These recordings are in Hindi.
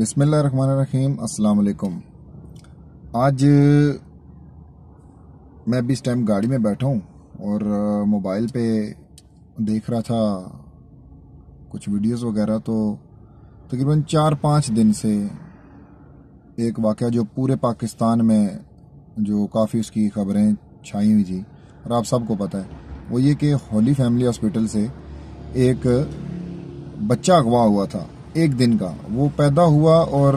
बिसमिल्ल रहीम असलकुम आज मैं भी इस टाइम गाड़ी में बैठा हूँ और मोबाइल पे देख रहा था कुछ वीडियोस वगैरह तो तकरीबन चार पाँच दिन से एक वाक़ जो पूरे पाकिस्तान में जो काफ़ी उसकी खबरें छाई हुई थी और आप सबको पता है वो ये कि होली फैमिली हॉस्पिटल से एक बच्चा अगवा हुआ था एक दिन का वो पैदा हुआ और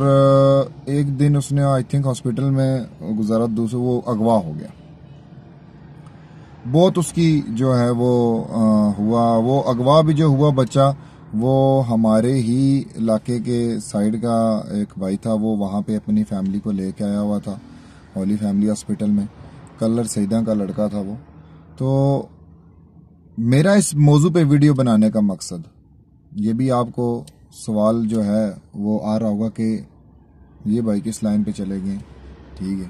एक दिन उसने आई थिंक हॉस्पिटल में गुजारा दूसरे वो अगवा हो गया बहुत उसकी जो है वो आ, हुआ वो अगवा भी जो हुआ बच्चा वो हमारे ही इलाके के साइड का एक भाई था वो वहाँ पे अपनी फैमिली को लेके आया हुआ था होली फैमिली हॉस्पिटल में कलर सईदा का लड़का था वो तो मेरा इस मौजू पे वीडियो बनाने का मकसद ये भी आपको सवाल जो है वो आ रहा होगा कि ये भाई किस लाइन पे चले गए ठीक है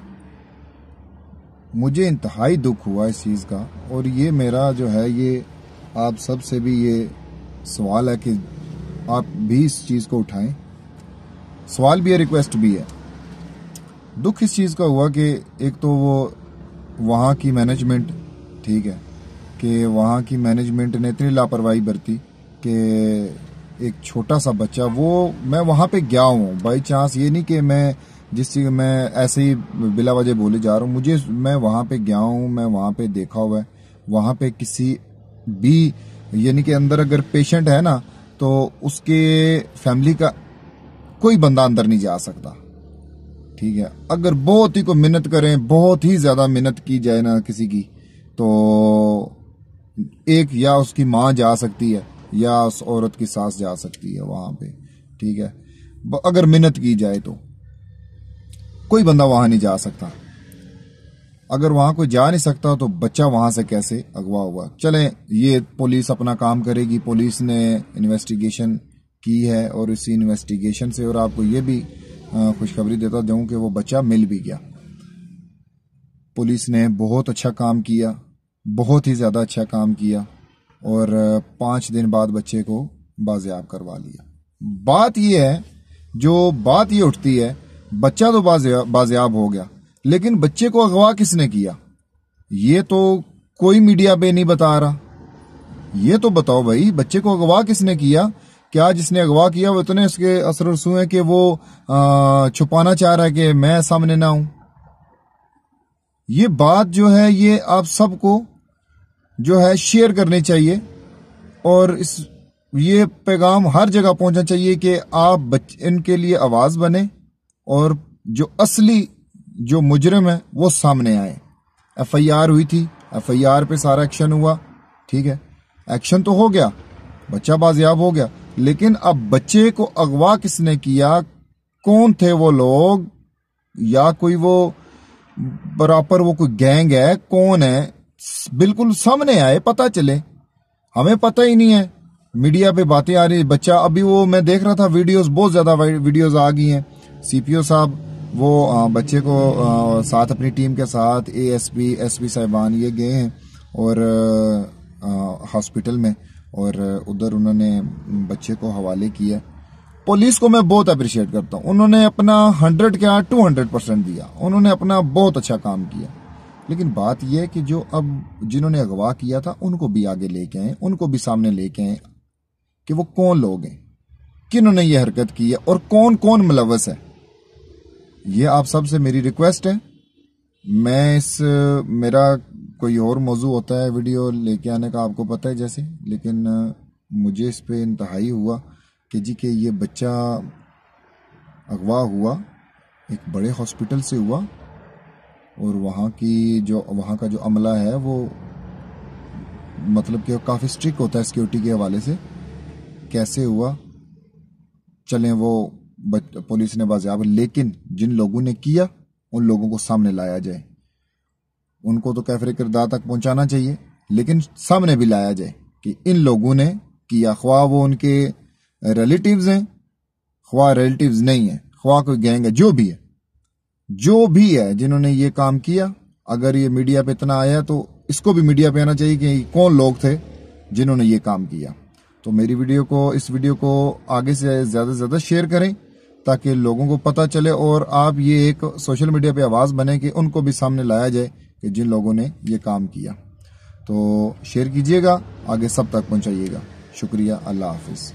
मुझे इंतहाई दुख हुआ इस चीज़ का और ये मेरा जो है ये आप सब से भी ये सवाल है कि आप भी इस चीज़ को उठाएं सवाल भी है रिक्वेस्ट भी है दुख इस चीज़ का हुआ कि एक तो वो वहाँ की मैनेजमेंट ठीक है कि वहाँ की मैनेजमेंट ने इतनी लापरवाही बरती कि एक छोटा सा बच्चा वो मैं वहां पे गया हूँ बाई चांस ये नहीं कि मैं जिस चीज मैं ऐसे ही बिला वजह बोले जा रहा हूँ मुझे मैं वहां पे गया हूँ मैं वहां पे देखा हुआ है वहां पे किसी भी यानी कि अंदर अगर पेशेंट है ना तो उसके फैमिली का कोई बंदा अंदर नहीं जा सकता ठीक है अगर बहुत ही को मिन्नत करें बहुत ही ज़्यादा मिन्नत की जाए ना किसी की तो एक या उसकी माँ जा सकती है या उस औरत की सास जा सकती है वहां पे ठीक है अगर मिन्नत की जाए तो कोई बंदा वहां नहीं जा सकता अगर वहां कोई जा नहीं सकता तो बच्चा वहां से कैसे अगवा हुआ चले ये पुलिस अपना काम करेगी पुलिस ने इन्वेस्टिगेशन की है और इसी इन्वेस्टिगेशन से और आपको ये भी खुशखबरी देता जाऊँ कि वो बच्चा मिल भी गया पुलिस ने बहुत अच्छा काम किया बहुत ही ज़्यादा अच्छा काम किया और पांच दिन बाद बच्चे को बाजियाब करवा लिया बात यह है जो बात यह उठती है बच्चा तो बाजियाब हो गया लेकिन बच्चे को अगवा किसने किया ये तो कोई मीडिया पे नहीं बता रहा ये तो बताओ भाई बच्चे को अगवा किसने किया क्या जिसने अगवा किया वो इतने उसके असर रसू है कि वो छुपाना चाह रहा है कि मैं सामने ना हूं ये बात जो है ये आप सबको जो है शेयर करने चाहिए और इस ये पैगाम हर जगह पहुंचना चाहिए कि आप इनके लिए आवाज़ बने और जो असली जो मुजरम है वो सामने आए एफआईआर हुई थी एफआईआर पे सारा एक्शन हुआ ठीक है एक्शन तो हो गया बच्चा बाजियाब हो गया लेकिन अब बच्चे को अगवा किसने किया कौन थे वो लोग या कोई वो बराबर वो कोई गैंग है कौन है बिल्कुल सामने आए पता चले हमें पता ही नहीं है मीडिया पे बातें आ रही है बच्चा अभी वो मैं देख रहा था वीडियोस बहुत ज्यादा वीडियोस आ गई हैं सीपीओ साहब वो बच्चे को साथ अपनी टीम के साथ एएसपी एसपी साहिबान ये गए हैं और हॉस्पिटल में और उधर उन्होंने बच्चे को हवाले किया पुलिस को मैं बहुत अप्रिशिएट करता हूँ उन्होंने अपना हंड्रेड क्या टू हंड्रेड परसेंट दिया उन्होंने अपना बहुत अच्छा काम किया लेकिन बात यह है कि जो अब जिन्होंने अगवा किया था उनको भी आगे लेके आए उनको भी सामने लेके आए कि वो कौन लोग हैं किन्होंने ये हरकत की है और कौन कौन मुलवस है ये आप सबसे मेरी रिक्वेस्ट है मैं इस मेरा कोई और मौजू होता है वीडियो लेके आने का आपको पता है जैसे लेकिन मुझे इस पर इंतहाई हुआ कि जी के ये बच्चा अगवा हुआ एक बड़े हॉस्पिटल से हुआ और वहाँ की जो वहाँ का जो अमला है वो मतलब कि काफ़ी स्ट्रिक होता है सिक्योरिटी के हवाले से कैसे हुआ चलें वो पुलिस ने बाजियाब लेकिन जिन लोगों ने किया उन लोगों को सामने लाया जाए उनको तो कैफर किरदार तक पहुंचाना चाहिए लेकिन सामने भी लाया जाए कि इन लोगों ने किया ख्वा वो उनके रिलेटिव्स हैं ख्वा रिलेटिव्स नहीं है ख्वा कोई गैंग है जो भी है जो भी है जिन्होंने ये काम किया अगर ये मीडिया पे इतना आया तो इसको भी मीडिया पे आना चाहिए कि कौन लोग थे जिन्होंने ये काम किया तो मेरी वीडियो को इस वीडियो को आगे से ज़्यादा से ज़्यादा शेयर करें ताकि लोगों को पता चले और आप ये एक सोशल मीडिया पे आवाज़ बने कि उनको भी सामने लाया जाए कि जिन लोगों ने ये काम किया तो शेयर कीजिएगा आगे सब तक पहुंचाइएगा शुक्रिया अल्लाह हाफिज़